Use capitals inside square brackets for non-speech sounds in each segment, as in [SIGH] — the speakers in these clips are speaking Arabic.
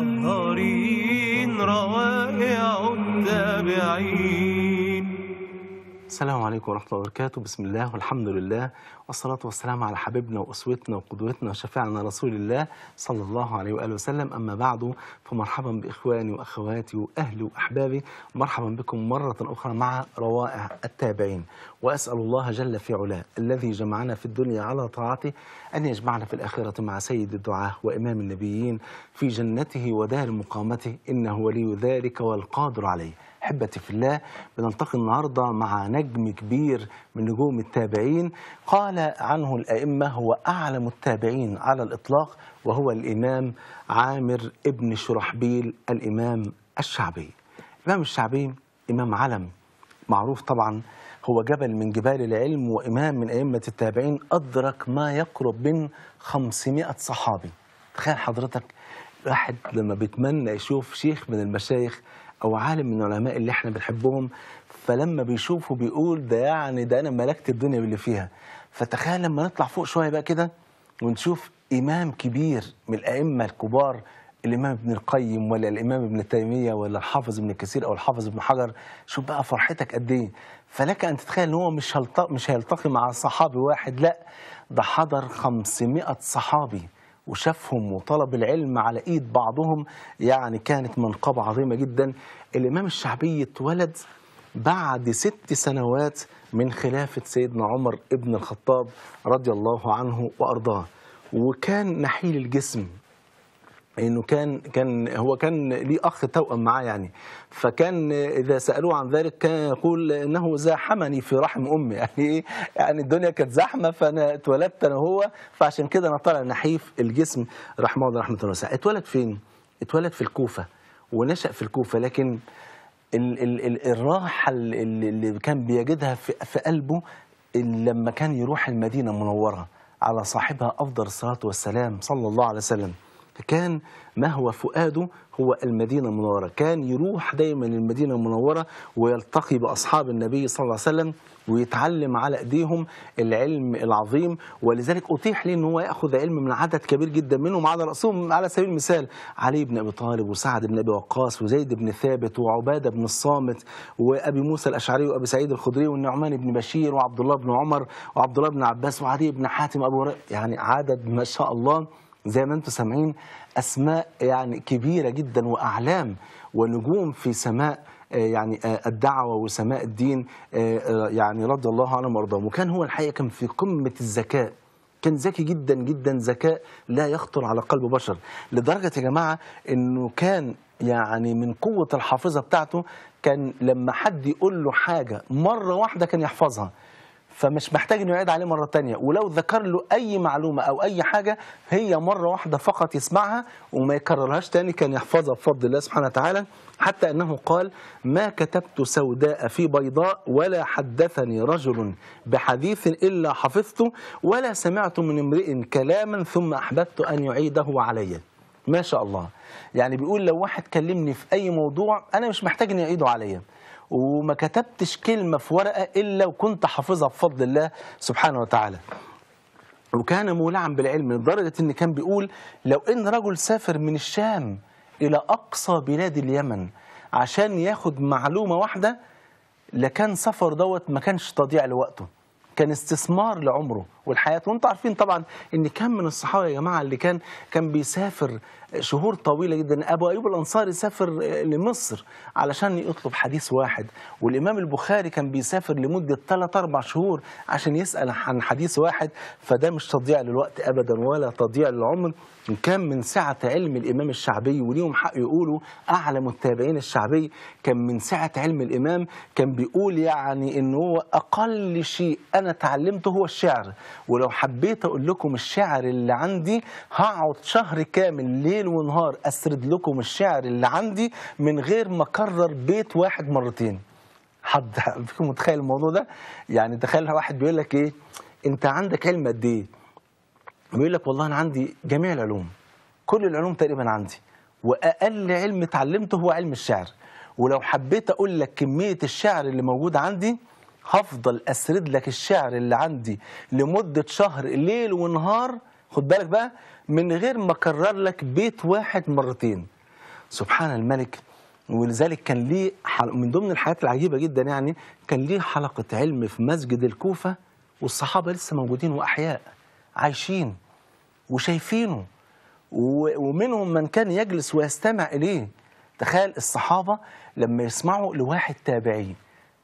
مطهرين روائع التابعين السلام عليكم ورحمة الله وبركاته بسم الله والحمد لله والصلاة والسلام على حبيبنا وأسوتنا وقدوتنا وشفيعنا رسول الله صلى الله عليه وآله وسلم أما بعد فمرحبا بإخواني وأخواتي وأهلي وأحبابي مرحبا بكم مرة أخرى مع روائع التابعين وأسأل الله جل في علاه الذي جمعنا في الدنيا على طاعته أن يجمعنا في الآخرة مع سيد الدعاة وإمام النبيين في جنته ودار مقامته إنه ولي ذلك والقادر عليه احبتي في الله بنلتقي النهارده مع نجم كبير من نجوم التابعين قال عنه الائمه هو اعلم التابعين على الاطلاق وهو الامام عامر ابن شرحبيل الامام الشعبي. الامام الشعبي امام علم معروف طبعا هو جبل من جبال العلم وامام من ائمه التابعين ادرك ما يقرب من 500 صحابي. تخيل حضرتك واحد لما بيتمنى يشوف شيخ من المشايخ او عالم من العلماء اللي احنا بنحبهم فلما بيشوفه بيقول ده يعني ده انا ملكت الدنيا باللي فيها فتخيل لما نطلع فوق شويه بقى كده ونشوف امام كبير من الائمه الكبار الامام ابن القيم ولا الامام ابن تيميه ولا الحافظ ابن كثير او الحافظ ابن حجر شوف بقى فرحتك قد ايه فلك ان تتخيل ان هو مش مش هيلتقي مع صحابي واحد لا ده حضر 500 صحابي وشافهم وطلب العلم على ايد بعضهم يعني كانت منقبه عظيمه جدا الإمام الشعبي اتولد بعد ست سنوات من خلافة سيدنا عمر ابن الخطاب رضي الله عنه وأرضاه وكان نحيل الجسم انه كان كان هو كان ليه اخ توأم معاه يعني فكان اذا سالوه عن ذلك كان يقول انه زاحمني في رحم امي [LAUGHS] يعني ايه يعني الدنيا كانت زحمه فانا اتولدت انا وهو فعشان كده انا طالع نحيف الجسم رحمه الله رحمه الله اتولد فين؟ اتولد في الكوفه ونشأ في الكوفة لكن ال ال ال الراحة اللي كان بيجدها في, في قلبه لما كان يروح المدينة المنورة على صاحبها أفضل الصلاة والسلام صلى الله عليه وسلم فكان ما هو فؤاده هو المدينة المنورة كان يروح دايما للمدينة المنورة ويلتقي بأصحاب النبي صلى الله عليه وسلم ويتعلم على أيديهم العلم العظيم ولذلك أتيح لي أن هو يأخذ علم من عدد كبير جدا منهم على رأسهم على سبيل المثال علي بن أبي طالب وسعد بن أبي وقاص وزيد بن ثابت وعبادة بن الصامت وأبي موسى الأشعري وأبي سعيد الخدري والنعمان بن بشير وعبد الله بن عمر وعبد الله بن عباس وعلي بن حاتم أبو يعني عدد ما شاء الله زي ما انتم سامعين اسماء يعني كبيره جدا واعلام ونجوم في سماء آه، يعني آه، الدعوة وسماء الدين آه، يعني رضي الله عنهم وارضاهم وكان هو الحقيقة كان في قمة الذكاء كان ذكي جدا جدا ذكاء لا يخطر على قلب بشر لدرجة يا جماعة انه كان يعني من قوة الحافظة بتاعته كان لما حد يقول له حاجة مرة واحدة كان يحفظها فمش محتاج انه يعيد عليه مره ثانيه ولو ذكر له اي معلومه او اي حاجه هي مره واحده فقط يسمعها وما يكررهاش ثاني كان يحفظها بفضل الله سبحانه وتعالى حتى انه قال ما كتبت سوداء في بيضاء ولا حدثني رجل بحديث الا حفظته ولا سمعت من امرئ كلاما ثم احببت ان يعيده علي ما شاء الله يعني بيقول لو واحد كلمني في اي موضوع انا مش محتاج ان يعيده عليا وما كتبتش كلمة في ورقة إلا وكنت حافظها بفضل الله سبحانه وتعالى وكان مولعا بالعلم لدرجة أن كان بيقول لو أن رجل سافر من الشام إلى أقصى بلاد اليمن عشان ياخد معلومة واحدة لكان سفر دوت ما كانش تضييع لوقته كان استثمار لعمره والحياة وانتم عارفين طبعا ان كم من الصحابة يا جماعة اللي كان كان بيسافر شهور طويله جدا ابو ايوب الانصاري سافر لمصر علشان يطلب حديث واحد والامام البخاري كان بيسافر لمده 3 4 شهور عشان يسال عن حديث واحد فده مش تضييع للوقت ابدا ولا تضييع للعمر كان من سعه علم الامام الشعبي وليهم حق يقولوا اعلم التابعين الشعبي كان من سعه علم الامام كان بيقول يعني ان هو اقل شيء انا تعلمته هو الشعر ولو حبيت اقول لكم الشعر اللي عندي هقعد شهر كامل ليه ليل ونهار اسرد لكم الشعر اللي عندي من غير ما اكرر بيت واحد مرتين حد فيكم [LAUGHS] متخيل الموضوع ده يعني تخيل واحد بيقول لك ايه انت عندك علم قد ايه بيقول لك والله انا عندي جميع العلوم كل العلوم تقريبا عندي واقل علم اتعلمته هو علم الشعر ولو حبيت اقول لك كميه الشعر اللي موجود عندي هفضل اسرد لك الشعر اللي عندي لمده شهر ليل ونهار خد بالك بقى من غير ما اكرر لك بيت واحد مرتين سبحان الملك ولذلك كان ليه من ضمن الحاجات العجيبه جدا يعني كان ليه حلقه علم في مسجد الكوفه والصحابه لسه موجودين واحياء عايشين وشايفينه ومنهم من كان يجلس ويستمع اليه تخيل الصحابه لما يسمعوا لواحد تابعي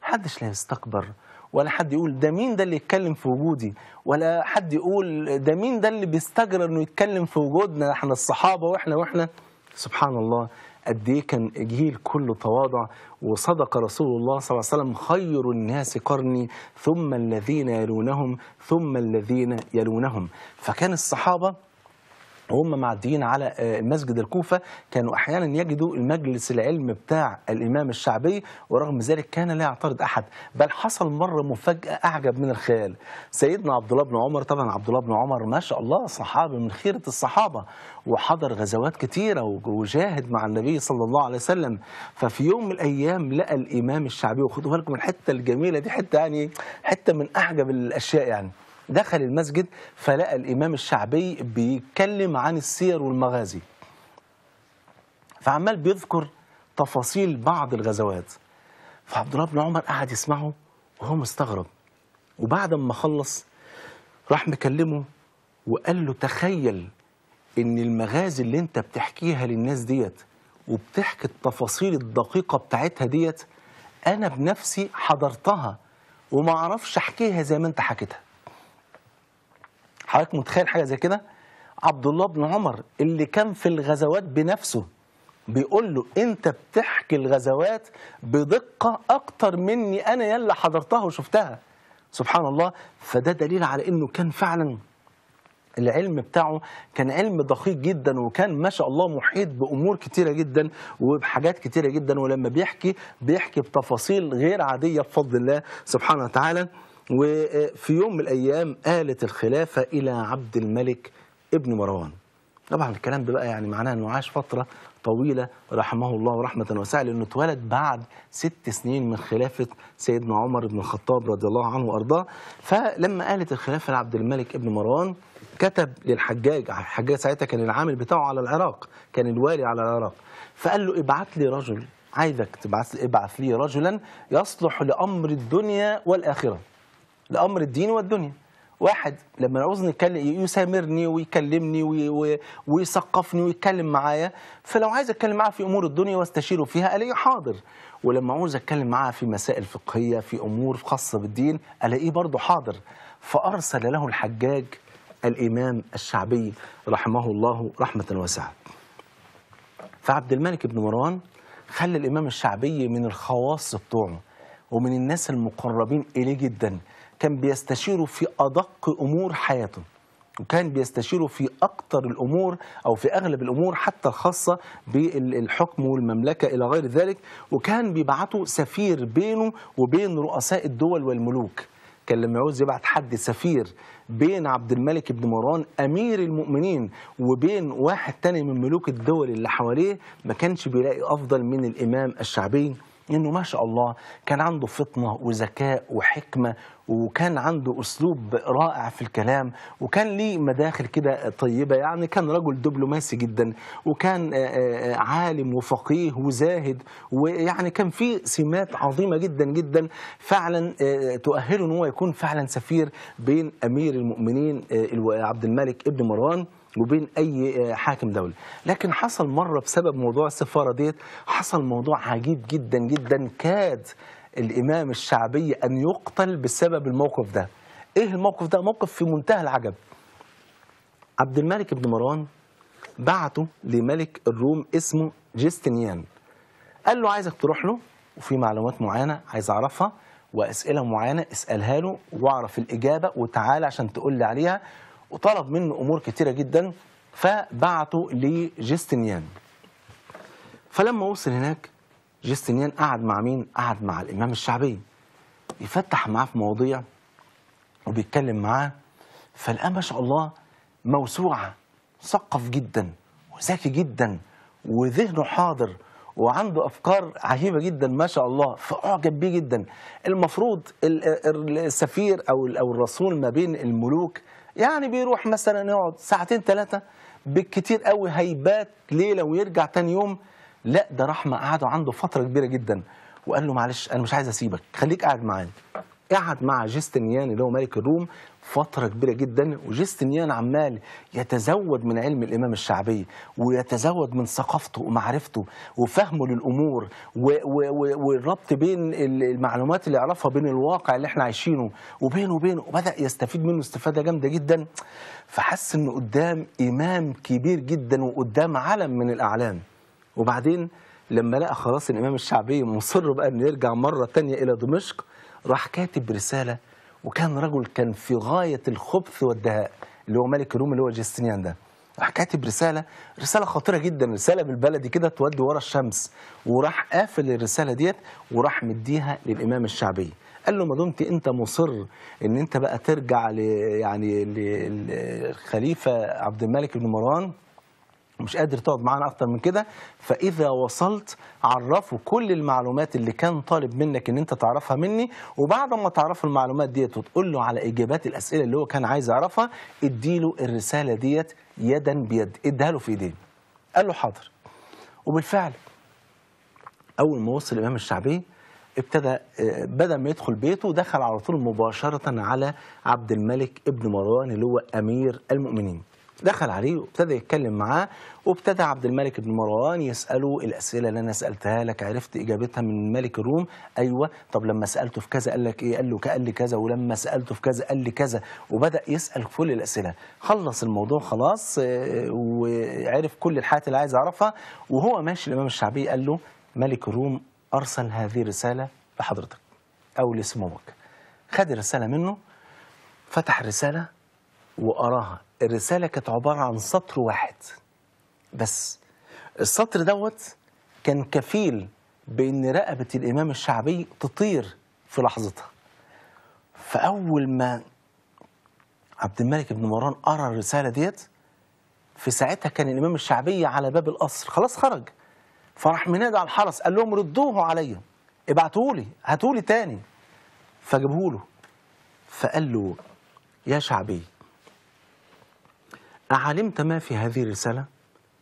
محدش لا يستكبر ولا حد يقول ده مين ده اللي يتكلم في وجودي ولا حد يقول ده مين ده اللي بيستجرى انه يتكلم في وجودنا احنا الصحابه واحنا واحنا سبحان الله قد ايه كان جيل كله تواضع وصدق رسول الله صلى الله عليه وسلم خير الناس قرني ثم الذين يلونهم ثم الذين يلونهم فكان الصحابه وهم معديين على آه، مسجد الكوفة كانوا أحيانا يجدوا المجلس العلم بتاع الإمام الشعبي ورغم ذلك كان لا يعترض أحد بل حصل مرة مفاجأة أعجب من الخيال سيدنا عبد الله بن عمر طبعا عبد الله بن عمر ما شاء الله صحابي من خيرة الصحابة وحضر غزوات كتيرة وجاهد مع النبي صلى الله عليه وسلم ففي يوم من الأيام لقى الإمام الشعبي وخدوها لكم الحتة الجميلة دي حتة يعني حتة من أعجب الأشياء يعني دخل المسجد فلقى الإمام الشعبي بيتكلم عن السير والمغازي فعمال بيذكر تفاصيل بعض الغزوات فعبد الله بن عمر قعد يسمعه وهو مستغرب وبعد ما خلص راح مكلمه وقال له تخيل ان المغازي اللي انت بتحكيها للناس ديت وبتحكي التفاصيل الدقيقه بتاعتها ديت انا بنفسي حضرتها وما اعرفش احكيها زي ما انت حكيتها حضرتك متخيل حاجه زي كده عبد الله بن عمر اللي كان في الغزوات بنفسه بيقول له انت بتحكي الغزوات بدقه اكتر مني انا يلا حضرتها وشفتها سبحان الله فده دليل على انه كان فعلا العلم بتاعه كان علم دقيق جدا وكان ما شاء الله محيط بامور كتيره جدا وبحاجات كتيره جدا ولما بيحكي بيحكي بتفاصيل غير عاديه بفضل الله سبحانه وتعالى وفي يوم من الأيام آلت الخلافة إلى عبد الملك ابن مروان طبعا الكلام ده بقى يعني معناه انه عاش فتره طويله رحمه الله رحمه واسعه لانه اتولد بعد ست سنين من خلافه سيدنا عمر بن الخطاب رضي الله عنه وارضاه فلما قالت الخلافه لعبد الملك ابن مروان كتب للحجاج الحجاج ساعتها كان العامل بتاعه على العراق كان الوالي على العراق فقال له ابعت لي رجل عايزك لي ابعث لي رجلا يصلح لامر الدنيا والاخره لامر الدين والدنيا واحد لما عاوز نتكلم يسامرني ويكلمني ويثقفني ويتكلم معايا فلو عايز اتكلم معاه في امور الدنيا واستشيره فيها الاقيه حاضر ولما عاوز اتكلم معاه في مسائل فقهيه في امور خاصه بالدين الاقيه برضه حاضر فارسل له الحجاج الامام الشعبي رحمه الله رحمه واسعه فعبد الملك بن مروان خلى الامام الشعبي من الخواص بتوعه ومن الناس المقربين اليه جدا كان بيستشيره في أدق أمور حياته وكان بيستشيره في أكثر الأمور أو في أغلب الأمور حتى الخاصة بالحكم والمملكة إلى غير ذلك وكان بيبعته سفير بينه وبين رؤساء الدول والملوك كان لما يعوز يبعت حد سفير بين عبد الملك بن مروان امير المؤمنين وبين واحد تاني من ملوك الدول اللي حواليه ما كانش بيلاقي افضل من الامام الشعبي انه ما شاء الله كان عنده فطنه وذكاء وحكمه وكان عنده اسلوب رائع في الكلام وكان ليه مداخل كده طيبه يعني كان رجل دبلوماسي جدا وكان آه، آه، عالم وفقيه وزاهد ويعني كان في سمات عظيمه جدا جدا فعلا آه، تؤهله ان هو يكون فعلا سفير بين امير المؤمنين عبد الملك ابن مروان وبين اي آه، حاكم دولي لكن حصل مره بسبب موضوع السفاره ديت حصل موضوع عجيب جدا جدا كاد الامام الشعبي ان يقتل بسبب الموقف ده ايه الموقف ده موقف في منتهى العجب عبد الملك بن مروان بعته لملك الروم اسمه جستنيان قال له عايزك تروح له وفي معلومات معينه عايز اعرفها واسئله معينه اسالها له واعرف الاجابه وتعالى عشان تقول لي عليها وطلب منه امور كتيره جدا فبعته لجستنيان فلما وصل هناك جستنيان قعد مع مين؟ قعد مع الامام الشعبي يفتح معاه في مواضيع وبيتكلم معاه فلقاه ما شاء الله موسوعه مثقف جدا وذكي جدا وذهنه حاضر وعنده افكار عجيبه جدا ما شاء الله فاعجب بيه جدا المفروض السفير او او الرسول ما بين الملوك يعني بيروح مثلا يقعد ساعتين ثلاثه بالكتير قوي هيبات ليله ويرجع تاني يوم لا ده رحمة قعدوا عنده فتره كبيره جدا وقال له معلش انا مش عايز اسيبك خليك قاعد معانا قعد مع جستنيان اللي هو ملك الروم فترة كبيرة جدا وجستنيان عمال يتزود من علم الإمام الشعبي ويتزود من ثقافته ومعرفته وفهمه للأمور والربط بين المعلومات اللي يعرفها بين الواقع اللي احنا عايشينه وبينه وبينه وبدأ يستفيد منه استفادة جامدة جدا فحس إنه قدام إمام كبير جدا وقدام علم من الأعلام وبعدين لما لقى خلاص الإمام الشعبي مصر بقى إنه يرجع مرة تانية إلى دمشق راح كاتب رساله وكان رجل كان في غايه الخبث والدهاء اللي هو ملك الروم اللي هو جستنيان ده راح كاتب رساله رساله خطيره جدا رساله بالبلدي كده تودي ورا الشمس وراح قافل الرساله ديت وراح مديها للامام الشعبي قال له ما دمت انت مصر ان انت بقى ترجع ل يعني للخليفه عبد الملك بن مروان مش قادر تقعد معانا اكتر من كده فاذا وصلت عرفه كل المعلومات اللي كان طالب منك ان انت تعرفها مني وبعد ما تعرف المعلومات ديت وتقول له على اجابات الاسئله اللي هو كان عايز يعرفها اديله الرساله ديت يدا بيد اديها له في ايديه قال له حاضر وبالفعل اول ما وصل الامام الشعبي ابتدى آه، بدل ما يدخل بيته دخل على طول مباشره على عبد الملك ابن مروان اللي هو امير المؤمنين دخل عليه وابتدى يتكلم معاه وابتدى عبد الملك بن مروان يساله الاسئله اللي انا سالتها لك عرفت اجابتها من ملك الروم ايوه طب لما سالته في كذا قال لك ايه قال له قال لي كذا ولما سالته في كذا قال لي كذا وبدا يسال كل الاسئله خلص الموضوع خلاص آه، وعرف كل الحاجات اللي عايز يعرفها وهو ماشي الامام الشعبي قال له ملك الروم ارسل هذه الرساله لحضرتك او لسموك خد الرساله منه فتح الرساله وقراها الرسالة كانت عبارة عن سطر واحد بس السطر دوت كان كفيل بأن رقبة الإمام الشعبي تطير في لحظتها فأول ما عبد الملك بن مروان قرأ الرسالة ديت في ساعتها كان الإمام الشعبي على باب القصر خلاص خرج فراح منادى على الحرس قال لهم ردوه عليا ابعتهولي لي لي تاني فجابوه له فقال له يا شعبي أعلمت ما في هذه الرسالة؟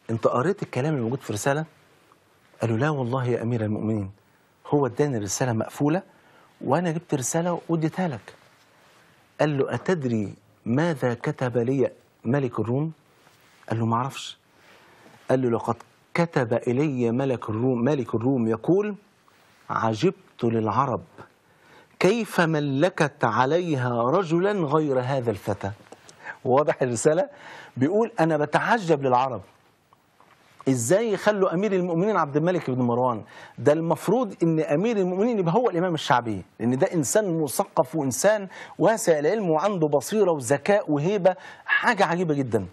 أنت قريت الكلام الموجود في الرسالة؟ قالوا لا والله يا أمير المؤمنين هو اداني الرسالة مقفولة وأنا جبت رسالة واديتها لك قال له أتدري ماذا كتب لي ملك الروم؟ قال له ما أعرفش قال له لقد كتب إلي ملك الروم ملك الروم يقول عجبت للعرب كيف ملكت عليها رجلا غير هذا الفتى واضح الرسالة بيقول أنا بتعجب للعرب ازاي يخلوا امير المؤمنين عبد الملك بن مروان ده المفروض ان امير المؤمنين يبقى هو الامام الشعبي لان ده انسان مثقف وانسان واسع العلم وعنده بصيره وذكاء وهيبه حاجه عجيبه جدا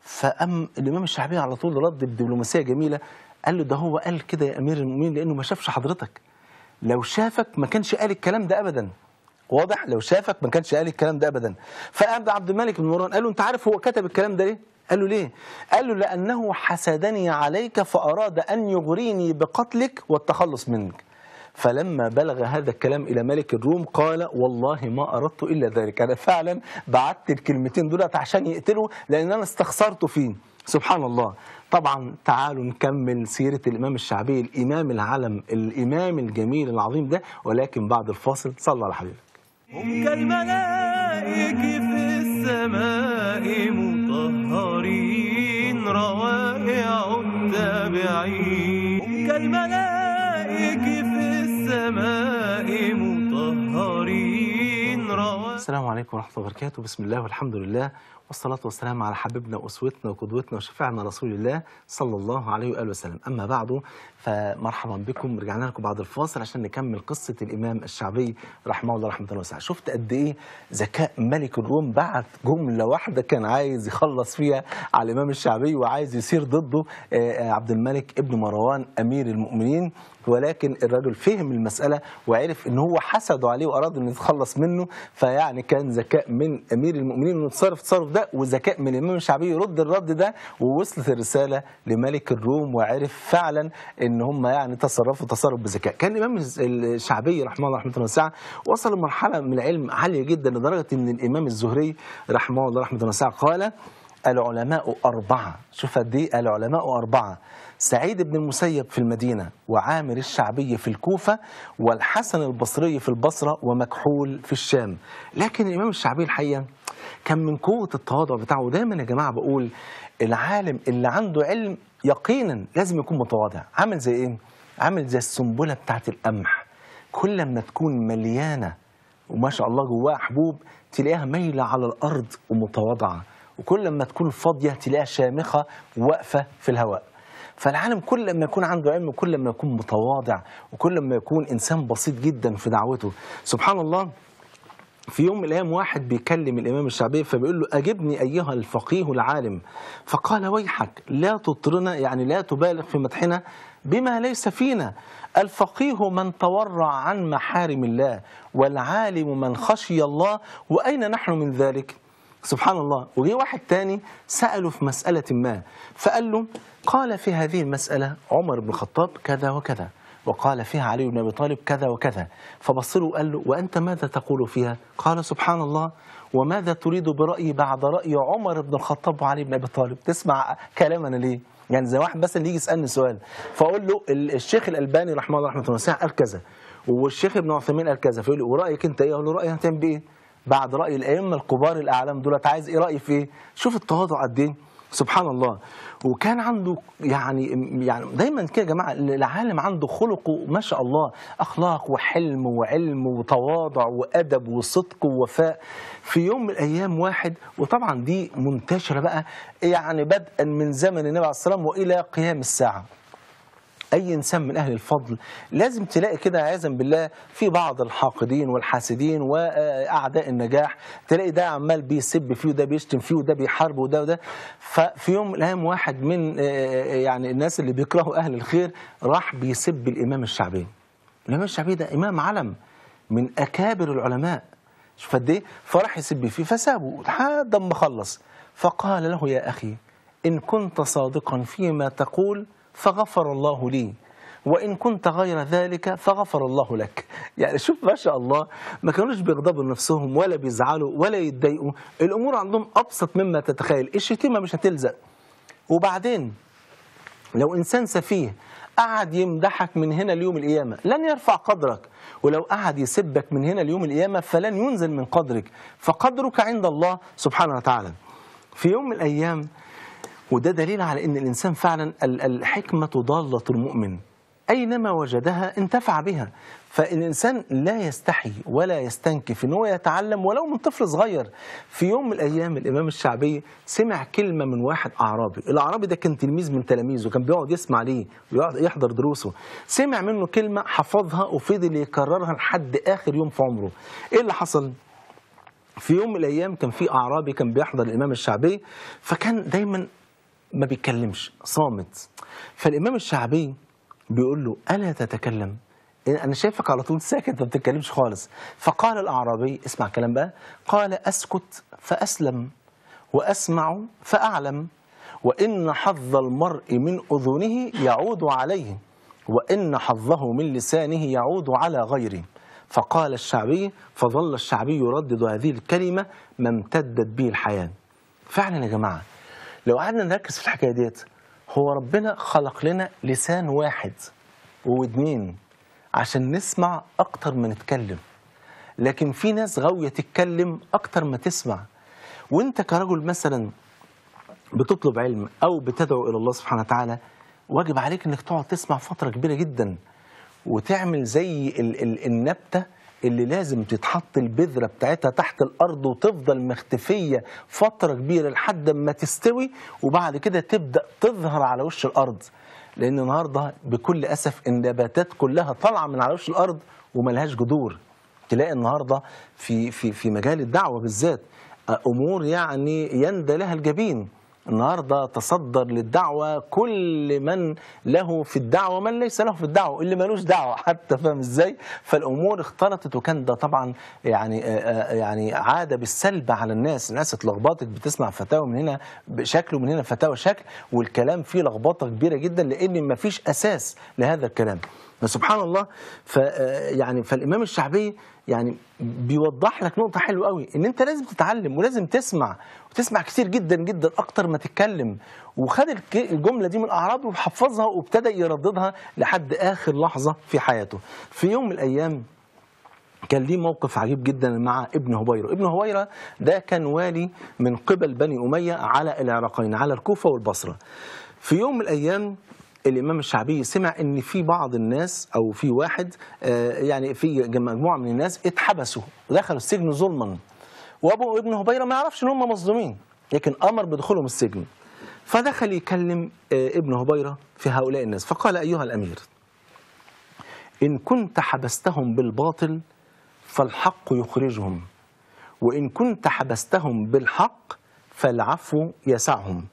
فقام الامام الشعبي على طول رد بدبلوماسيه جميله قال له ده هو قال كده يا امير المؤمنين لانه ما شافش حضرتك لو شافك ما كانش قال الكلام ده ابدا واضح لو شافك ما كانش قال الكلام ده ابدا فقام عبد الملك بن مروان قال له انت عارف هو كتب الكلام ده ليه قال له ليه قال له لانه حسدني عليك فاراد ان يغريني بقتلك والتخلص منك فلما بلغ هذا الكلام إلى ملك الروم قال والله ما أردت إلا ذلك أنا فعلا بعت الكلمتين دولت عشان يقتله لأن أنا استخسرته فيه سبحان الله طبعا تعالوا نكمل سيرة الإمام الشعبي الإمام العلم الإمام الجميل العظيم ده ولكن بعد الفاصل صلى على حبيبك هم كالملائكة في السماء مطهرين روائع التابعين هم كالملائكة السلام عليكم ورحمة الله وبركاته بسم الله والحمد لله والصلاة والسلام على حبيبنا وأسوتنا وقدوتنا وشفعنا رسول الله صلى الله عليه وآله وسلم أما بعد فمرحبا بكم رجعنا لكم بعد الفاصل عشان نكمل قصة الإمام الشعبي رحمه الله رحمة الله وسعه شفت قد إيه ذكاء ملك الروم بعت جملة واحدة كان عايز يخلص فيها على الإمام الشعبي وعايز يصير ضده آه، آه، عبد الملك ابن مروان أمير المؤمنين ولكن الراجل فهم المسألة وعرف ان هو حسده عليه واراد انه يتخلص منه فيعني كان ذكاء من امير المؤمنين انه تصرف التصرف ده وذكاء من الامام الشعبي يرد الرد ده ووصلت الرسالة لملك الروم وعرف فعلا ان هم يعني تصرفوا تصرف بذكاء كان الامام الشعبي رحمه الله رحمه الله واسعه وصل لمرحلة من العلم عالية جدا لدرجة ان الامام الزهري رحمه الله رحمه الله واسعه قال العلماء أربعة شوف دي إيه العلماء أربعة سعيد بن المسيب في المدينة وعامر الشعبي في الكوفة والحسن البصري في البصرة ومكحول في الشام لكن الإمام الشعبي الحقيقة كان من قوة التواضع بتاعه دايما يا جماعة بقول العالم اللي عنده علم يقينا لازم يكون متواضع عامل زي إيه؟ عامل زي السنبلة بتاعت القمح كل ما تكون مليانة وما شاء الله جواها حبوب تلاقيها مايلة على الأرض ومتواضعة وكل ما تكون فاضية تلاقيها شامخة واقفة في الهواء فالعالم كل ما يكون عنده علم كل ما يكون متواضع وكل ما يكون إنسان بسيط جدا في دعوته سبحان الله في يوم من الايام واحد بيكلم الامام الشعبي فبيقول له اجبني ايها الفقيه العالم فقال ويحك لا تطرنا يعني لا تبالغ في مدحنا بما ليس فينا الفقيه من تورع عن محارم الله والعالم من خشي الله واين نحن من ذلك سبحان الله وجي واحد تاني سأله في مسألة ما فقال له قال في هذه المسألة عمر بن الخطاب كذا وكذا وقال فيها علي بن أبي طالب كذا وكذا فبص له وقال له وأنت ماذا تقول فيها قال سبحان الله وماذا تريد برأيي بعد رأي عمر بن الخطاب وعلي بن أبي طالب تسمع كلامنا ليه يعني زي واحد بس اللي يجي يسألني سؤال فأقول له الشيخ الألباني رحمه الله رحمة الله قال كذا والشيخ ابن عثيمين قال كذا فيقول له ورأيك أنت إيه؟ أقول له رأيي هتعمل بإيه؟ بعد راي الائمه الكبار الاعلام دولت عايز ايه رايي في ايه شوف التواضع قد ايه سبحان الله وكان عنده يعني يعني دايما كده يا جماعه العالم عنده خلق ما شاء الله اخلاق وحلم وعلم وتواضع وادب وصدق ووفاء في يوم من الايام واحد وطبعا دي منتشره بقى يعني بدءا من زمن النبي عليه الصلاه والسلام والى قيام الساعه اي انسان من اهل الفضل لازم تلاقي كده عياذا بالله في بعض الحاقدين والحاسدين واعداء النجاح تلاقي ده عمال بيسب فيه وده بيشتم فيه وده بيحاربه وده وده ففي يوم من الايام واحد من آه، آه، يعني الناس اللي بيكرهوا اهل الخير راح بيسب الامام الشعبي الامام الشعبي ده امام علم من اكابر العلماء شوف قد ايه فراح يسب فيه فسابه لحد اما خلص فقال له يا اخي ان كنت صادقا فيما تقول فغفر الله لي وإن كنت غير ذلك فغفر الله لك يعني شوف ما شاء الله ما كانوش بيغضبوا نفسهم ولا بيزعلوا ولا يتضايقوا الأمور عندهم أبسط مما تتخيل الشتيمة مش هتلزق وبعدين لو إنسان سفيه قعد يمدحك من هنا ليوم القيامة لن يرفع قدرك ولو قعد يسبك من هنا ليوم القيامة فلن ينزل من قدرك فقدرك عند الله سبحانه وتعالى في يوم من الأيام وده دليل على أن الإنسان فعلا الحكمة ضالة المؤمن أينما وجدها انتفع بها فإن الإنسان لا يستحي ولا يستنكف إن هو يتعلم ولو من طفل صغير في يوم من الأيام الإمام الشعبي سمع كلمة من واحد أعرابي الأعرابي ده كان تلميذ من تلاميذه كان بيقعد يسمع ليه ويقعد يحضر دروسه سمع منه كلمة حفظها وفضل يكررها لحد آخر يوم في عمره إيه اللي حصل؟ في يوم من الايام كان في اعرابي كان بيحضر الامام الشعبي فكان دايما ما بيتكلمش صامت فالامام الشعبي بيقول له الا تتكلم انا شايفك على طول ساكت ما بتتكلمش خالص فقال الاعرابي اسمع الكلام بقى قال اسكت فاسلم واسمع فاعلم وان حظ المرء من اذنه يعود عليه وان حظه من لسانه يعود على غيره فقال الشعبي فظل الشعبي يردد هذه الكلمه ما امتدت به الحياه فعلا يا جماعه لو قعدنا نركز في الحكايه ديت هو ربنا خلق لنا لسان واحد وودنين عشان نسمع اكتر ما نتكلم لكن في ناس غاويه تتكلم اكتر ما تسمع وانت كرجل مثلا بتطلب علم او بتدعو الى الله سبحانه وتعالى واجب عليك انك تقعد تسمع فتره كبيره جدا وتعمل زي النبته اللي لازم تتحط البذرة بتاعتها تحت الأرض وتفضل مختفية فترة كبيرة لحد ما تستوي وبعد كده تبدأ تظهر على وش الأرض لأن النهاردة بكل أسف النباتات كلها طالعة من على وش الأرض وملهاش جذور تلاقي النهاردة في, في, في مجال الدعوة بالذات أمور يعني يندى لها الجبين النهاردة تصدر للدعوة كل من له في الدعوة من ليس له في الدعوة اللي ملوش دعوة [LAUGHS] حتى فاهم ازاي فالأمور اختلطت وكان ده طبعا يعني آه، آه، يعني عادة بالسلب على الناس الناس اتلخبطت بتسمع فتاوى من هنا بشكل ومن هنا فتاوى شكل والكلام فيه لخبطة كبيرة جدا لأن مفيش أساس لهذا الكلام فسبحان الله ف آه، يعني فالإمام الشعبي يعني بيوضح لك نقطه حلوه قوي ان انت لازم تتعلم ولازم تسمع وتسمع كتير جدا جدا اكتر ما تتكلم وخد الجمله دي من الاعرابي وحفظها وابتدى يرددها لحد اخر لحظه في حياته في يوم من الايام كان ليه موقف عجيب جدا مع ابن هبيرة ابن هبيرة ده كان والي من قبل بني أمية على العراقين على الكوفة والبصرة في يوم من الأيام الامام الشعبي سمع ان في بعض الناس او في واحد آه، يعني في مجموعه من الناس اتحبسوا دخلوا السجن ظلما وابو ابن هبيره ما يعرفش ان هم مظلومين لكن امر بدخولهم السجن فدخل يكلم آه، ابن هبيره في هؤلاء الناس فقال ايها الامير ان كنت حبستهم بالباطل فالحق يخرجهم وان كنت حبستهم بالحق فالعفو يسعهم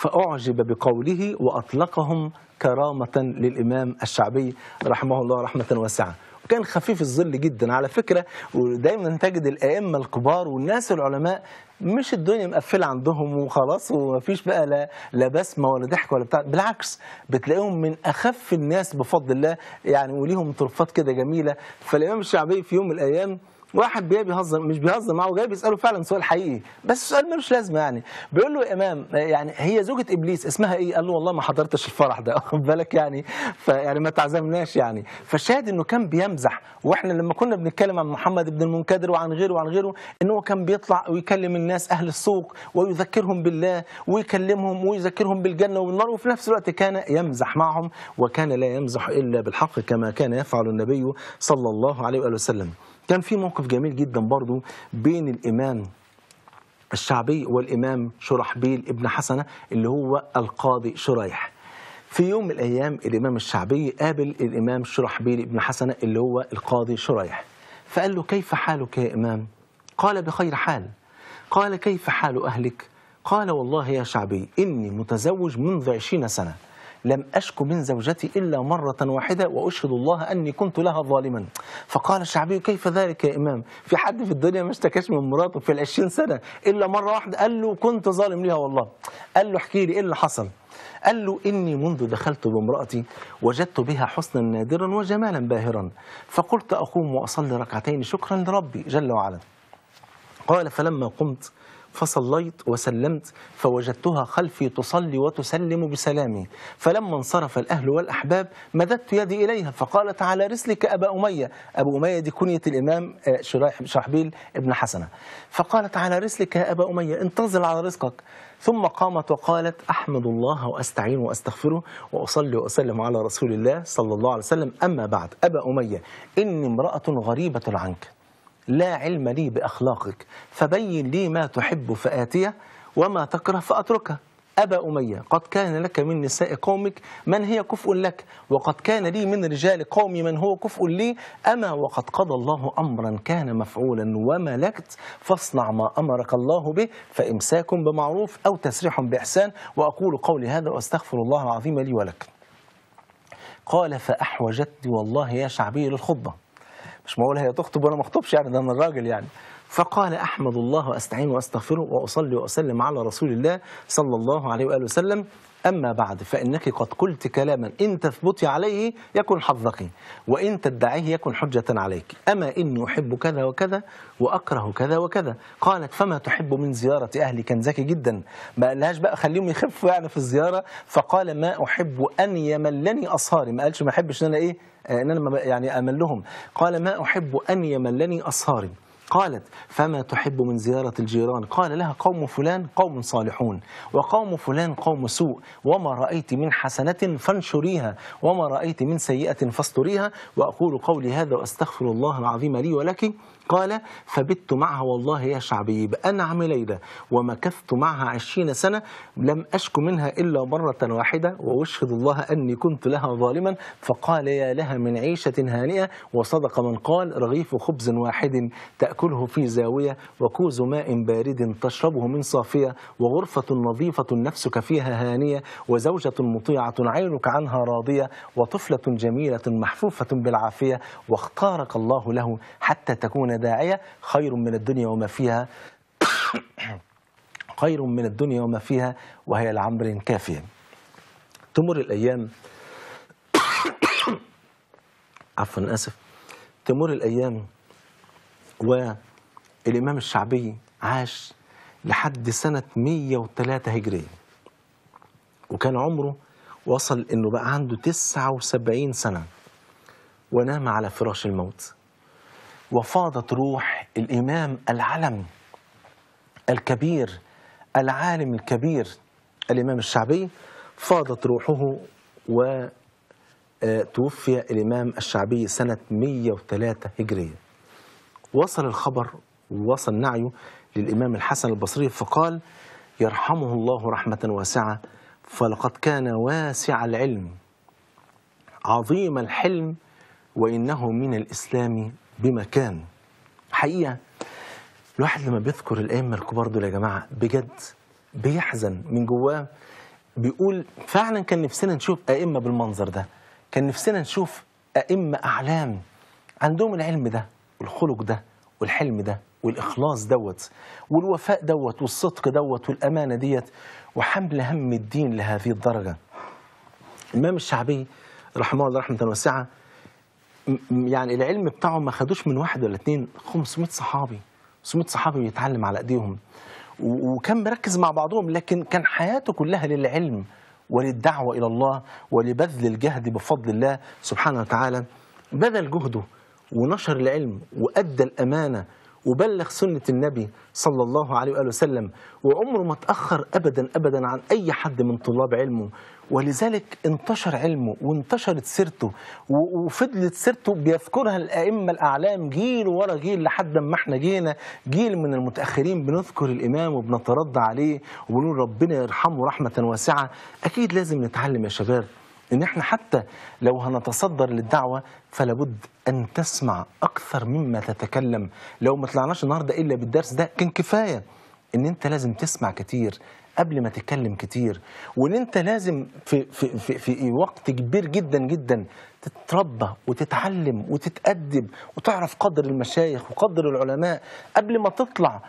فأعجب بقوله وأطلقهم كرامة للإمام الشعبي رحمه الله رحمة واسعة وكان خفيف الظل جدا على فكرة ودايما تجد الأئمة الكبار والناس العلماء مش الدنيا مقفله عندهم وخلاص ومفيش بقى لا لا بسمه ولا ضحك ولا بتاع بالعكس بتلاقيهم من اخف الناس بفضل الله يعني وليهم طرفات كده جميله فالامام الشعبي في يوم من الايام واحد جاي بيهزر مش بيهزر معاه وجاي بيساله فعلا سؤال حقيقي بس سؤال ملوش لازمه يعني بيقول له يا امام يعني هي زوجة ابليس اسمها ايه؟ قال له والله ما حضرتش الفرح ده [LAUGHS] واخد بالك يعني فيعني ما تعزمناش يعني فالشاهد انه كان بيمزح واحنا لما كنا بنتكلم عن محمد بن المنكدر وعن غيره وعن غيره ان هو كان بيطلع ويكلم الناس اهل السوق ويذكرهم بالله ويكلمهم ويذكرهم بالجنه وبالنار وفي نفس الوقت كان يمزح معهم وكان لا يمزح الا بالحق كما كان يفعل النبي صلى الله عليه واله وسلم. كان في موقف جميل جدا برضو بين الإمام الشعبي والإمام شرحبيل ابن حسنة اللي هو القاضي شريح في يوم من الأيام الإمام الشعبي قابل الإمام شرحبيل ابن حسنة اللي هو القاضي شريح فقال له كيف حالك يا إمام قال بخير حال قال كيف حال أهلك قال والله يا شعبي إني متزوج منذ عشرين سنة لم أشك من زوجتي إلا مرة واحدة وأشهد الله أني كنت لها ظالما فقال الشعبي كيف ذلك يا إمام في حد في الدنيا ما اشتكاش من مراته في العشرين سنة إلا مرة واحدة قال له كنت ظالم ليها والله قال له احكي لي إيه اللي حصل قال له إني منذ دخلت بامرأتي وجدت بها حسنا نادرا وجمالا باهرا فقلت أقوم وأصلي ركعتين شكرا لربي جل وعلا قال فلما قمت فصليت وسلمت فوجدتها خلفي تصلي وتسلم بسلامي فلما انصرف الأهل والأحباب مددت يدي إليها فقالت على رسلك أبا أمية أبو أمية دي كنية الإمام آه، شرحبيل ابن حسنة فقالت على رسلك يا أبا أمية انتظر على رزقك ثم قامت وقالت أحمد الله وأستعين وأستغفره وأصلي وأسلم على رسول الله صلى الله عليه وسلم أما بعد أبا أمية إني امرأة غريبة عنك لا علم لي بأخلاقك فبين لي ما تحب فآتيه وما تكره فأتركه أبا أمية قد كان لك من نساء قومك من هي كفء لك وقد كان لي من رجال قومي من هو كفء لي أما وقد قضى الله أمرا كان مفعولا وملكت فاصنع ما أمرك الله به فإمساك بمعروف أو تسريح بإحسان وأقول قولي هذا وأستغفر الله العظيم لي ولك قال فأحوجتني والله يا شعبي للخطبة مش معقول هي تخطب وانا ما اخطبش يعني ده انا الراجل يعني فقال احمد الله واستعين واستغفره واصلي واسلم على رسول الله صلى الله عليه واله وسلم أما بعد فإنك قد قلت كلاما إن تثبتي عليه يكن حظك وإن تدعيه يكن حجة عليك أما إني أحب كذا وكذا وأكره كذا وكذا قالت فما تحب من زيارة أهلي كان ذكي جدا ما قالهاش بقى خليهم يخفوا يعني في الزيارة فقال ما أحب أن يملني أصهاري ما قالش ما أحبش أن أنا إيه أن أنا يعني أملهم قال ما أحب أن يملني أصهاري قالت فما تحب من زيارة الجيران قال لها قوم فلان قوم صالحون وقوم فلان قوم سوء وما رأيت من حسنة فانشريها وما رأيت من سيئة فاستريها وأقول قولي هذا وأستغفر الله العظيم لي ولك قال فبت معها والله يا شعبي بأنعم ليلة ومكثت معها عشرين سنة لم أشك منها إلا مرة واحدة وأشهد الله أني كنت لها ظالما فقال يا لها من عيشة هانئة وصدق من قال رغيف خبز واحد تأكله في زاوية وكوز ماء بارد تشربه من صافية وغرفة نظيفة نفسك فيها هانية وزوجة مطيعة عينك عنها راضية وطفلة جميلة محفوفة بالعافية واختارك الله له حتى تكون داعية خير من الدنيا وما فيها [COUGHS] خير من الدنيا وما فيها وهي لعمر كافيا تمر الأيام [COUGHS] عفوا آسف تمر الأيام والإمام الشعبي عاش لحد سنة 103 هجرية وكان عمره وصل إنه بقى عنده 79 سنة ونام على فراش الموت وفاضت روح الإمام العلم الكبير العالم الكبير الإمام الشعبي فاضت روحه وتوفي آه، الإمام الشعبي سنة 103 هجرية وصل الخبر وصل نعيه للإمام الحسن البصري فقال يرحمه الله رحمة واسعة فلقد كان واسع العلم عظيم الحلم وإنه من الإسلام بمكان حقيقة الواحد لما بيذكر الأئمة الكبار دول يا جماعة بجد بيحزن من جواه بيقول فعلا كان نفسنا نشوف أئمة بالمنظر ده كان نفسنا نشوف أئمة أعلام عندهم العلم ده والخلق ده والحلم ده والإخلاص دوت والوفاء دوت والصدق دوت والأمانة ديت وحمل هم الدين لهذه الدرجة الإمام الشعبي رحمه الله رحمة واسعة يعني العلم بتاعه ما خدوش من واحد ولا اتنين 500 صحابي 500 صحابي بيتعلم على ايديهم وكان مركز مع بعضهم لكن كان حياته كلها للعلم وللدعوة إلى الله ولبذل الجهد بفضل الله سبحانه وتعالى بذل جهده ونشر العلم وأدى الأمانة وبلغ سنة النبي صلى الله عليه وآله وسلم وعمره ما تأخر أبدا أبدا عن أي حد من طلاب علمه ولذلك انتشر علمه وانتشرت سيرته وفضلت سيرته بيذكرها الأئمة الأعلام جيل ورا جيل لحد ما احنا جينا جيل من المتأخرين بنذكر الإمام وبنترضى عليه وبنقول ربنا يرحمه رحمة واسعة أكيد لازم نتعلم يا شباب ان احنا حتى لو هنتصدر للدعوة فلابد أن تسمع أكثر مما تتكلم لو ما طلعناش النهاردة إلا بالدرس ده كان كفاية أن أنت لازم تسمع كتير قبل ما تتكلم كتير وان انت لازم في, في, في, في وقت كبير جدا جدا تتربى وتتعلم وتتأدب وتعرف قدر المشايخ وقدر العلماء قبل ما تطلع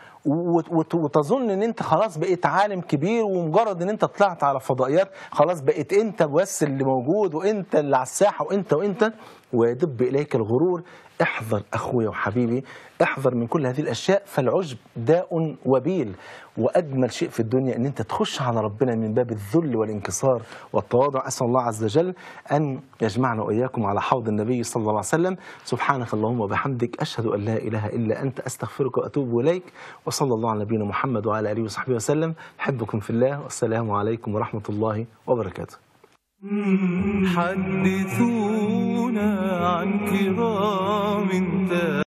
وتظن ان انت خلاص بقيت عالم كبير ومجرد ان انت طلعت على فضائيات خلاص بقيت انت بس اللي موجود وانت اللي على الساحه وانت وانت ويدب اليك الغرور احذر اخويا وحبيبي احذر من كل هذه الاشياء فالعجب داء وبيل واجمل شيء في الدنيا ان انت تخش على ربنا من باب الذل والانكسار والتواضع اسال الله عز وجل ان يجمعنا واياك وإياكم على حوض النبي صلى الله عليه وسلم سبحانك اللهم وبحمدك أشهد أن لا إله إلا أنت أستغفرك وأتوب إليك وصلى الله على نبينا محمد وعلى آله وصحبه وسلم أحبكم في الله والسلام عليكم ورحمة الله وبركاته حدثونا عن كرام